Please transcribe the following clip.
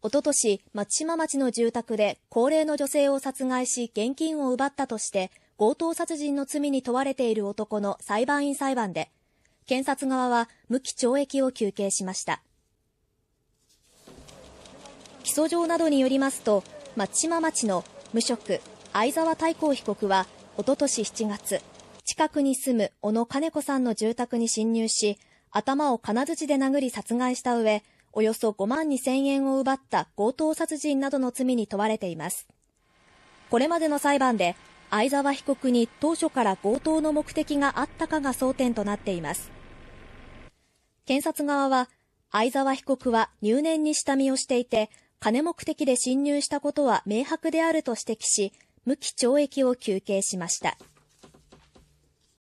おととし、松島町の住宅で高齢の女性を殺害し現金を奪ったとして強盗殺人の罪に問われている男の裁判員裁判で、検察側は無期懲役を求刑しました。起訴状などによりますと、松島町の無職、相沢太光被告は、おととし7月、近くに住む小野金子さんの住宅に侵入し、頭を金槌で殴り殺害した上、およそ5万2000円を奪った強盗殺人などの罪に問われています。これまでの裁判で、相沢被告に当初から強盗の目的があったかが争点となっています。検察側は、相沢被告は入念に下見をしていて、金目的で侵入したことは明白であると指摘し、無期懲役を求刑しました。